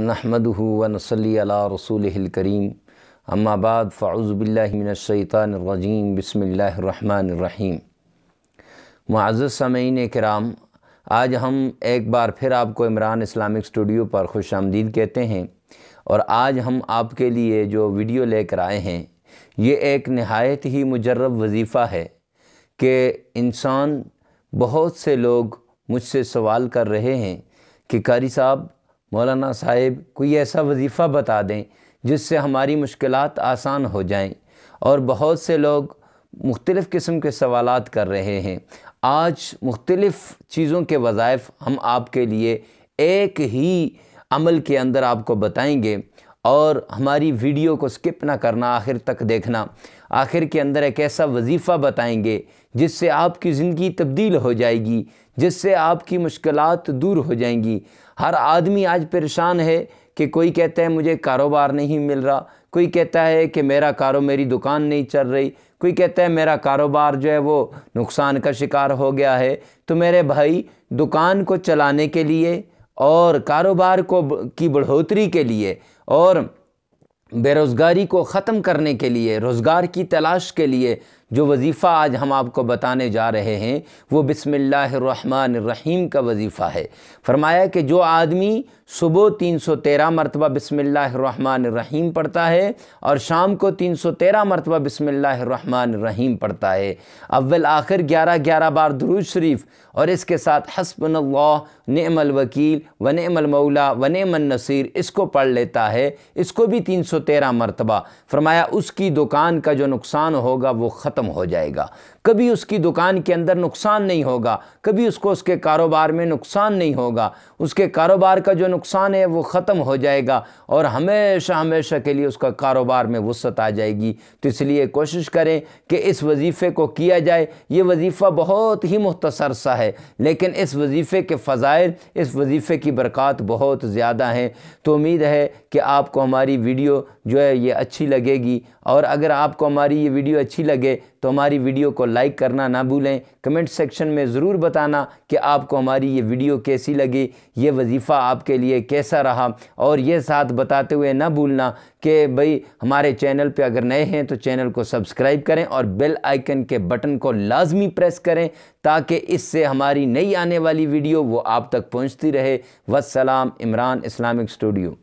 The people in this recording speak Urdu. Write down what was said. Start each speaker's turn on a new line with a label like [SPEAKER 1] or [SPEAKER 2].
[SPEAKER 1] نحمد ون صلی اللہ رسول الکریم فاعوذ فعوض من الشیطان الرجیم بسم اللہ الرحمن الرحیم معزز سمعین کرام آج ہم ایک بار پھر آپ کو عمران اسلامک اسٹوڈیو پر خوش آمدید کہتے ہیں اور آج ہم آپ کے لیے جو ویڈیو لے کر آئے ہیں یہ ایک نہایت ہی مجرب وظیفہ ہے کہ انسان بہت سے لوگ مجھ سے سوال کر رہے ہیں کہ قاری صاحب مولانا صاحب کوئی ایسا وظیفہ بتا دیں جس سے ہماری مشکلات آسان ہو جائیں اور بہت سے لوگ مختلف قسم کے سوالات کر رہے ہیں آج مختلف چیزوں کے وظائف ہم آپ کے لیے ایک ہی عمل کے اندر آپ کو بتائیں گے اور ہماری ویڈیو کو سکپ نہ کرنا آخر تک دیکھنا آخر کے اندر ایک ایسا وظیفہ بتائیں گے جس سے آپ کی زندگی تبدیل ہو جائے گی جس سے آپ کی مشکلات دور ہو جائیں گی ہر آدمی آج پریشان ہے کہ کوئی کہتا ہے مجھے کاروبار نہیں مل رہا کوئی کہتا ہے کہ میرا کارو میری دکان نہیں چل رہی کوئی کہتا ہے میرا کاروبار جو ہے وہ نقصان کا شکار ہو گیا ہے تو میرے بھائی دکان کو چلانے کے لیے اور کاروبار کو کی بڑھوتری کے لیے اور بے روزگاری کو ختم کرنے کے لیے روزگار کی تلاش کے لیے جو وظیفہ آج ہم آپ کو بتانے جا رہے ہیں وہ بسم اللہ الرحمن الرحیم کا وظیفہ ہے فرمایا کہ جو آدمی صبح تین سو تیرہ مرتبہ بسم اللہ الرحمن الرحیم پڑھتا ہے اور شام کو تین سو تیرہ مرتبہ بسم اللہ الرحمن الرحیم پڑھتا ہے اول آخر گیارہ گیارہ بار درود شریف اور اس کے ساتھ اللہ نعم الوکیل نعم المولا النصیر اس کو پڑھ لیتا ہے اس کو بھی تین سو تیرہ مرتبہ فرمایا اس کی دکان کا جو نقصان ہوگا وہ ختم ہو جائے گا کبھی اس کی دکان کے اندر نقصان نہیں ہوگا کبھی اس کو اس کے کاروبار میں نقصان نہیں ہوگا اس کے کاروبار کا جو نقصان ہے وہ ختم ہو جائے گا اور ہمیشہ ہمیشہ کے لیے اس کا کاروبار میں وسعت آ جائے گی تو اس لیے کوشش کریں کہ اس وظیفے کو کیا جائے یہ وظیفہ بہت ہی مختصر سا ہے لیکن اس وظیفے کے فضائل اس وظیفے کی برکات بہت زیادہ ہیں تو امید ہے کہ آپ کو ہماری ویڈیو جو ہے یہ اچھی لگے گی اور اگر آپ کو ہماری یہ ویڈیو اچھی لگے تو ہماری ویڈیو کو لائک کرنا نہ بھولیں کمنٹ سیکشن میں ضرور بتانا کہ آپ کو ہماری یہ ویڈیو کیسی لگی یہ وظیفہ آپ کے لیے کیسا رہا اور یہ ساتھ بتاتے ہوئے نہ بھولنا کہ بھئی ہمارے چینل پہ اگر نئے ہیں تو چینل کو سبسکرائب کریں اور بیل آئیکن کے بٹن کو لازمی پریس کریں تاکہ اس سے ہماری نئی آنے والی ویڈیو وہ آپ تک پہنچتی رہے والسلام عمران اسلامک اسٹوڈیو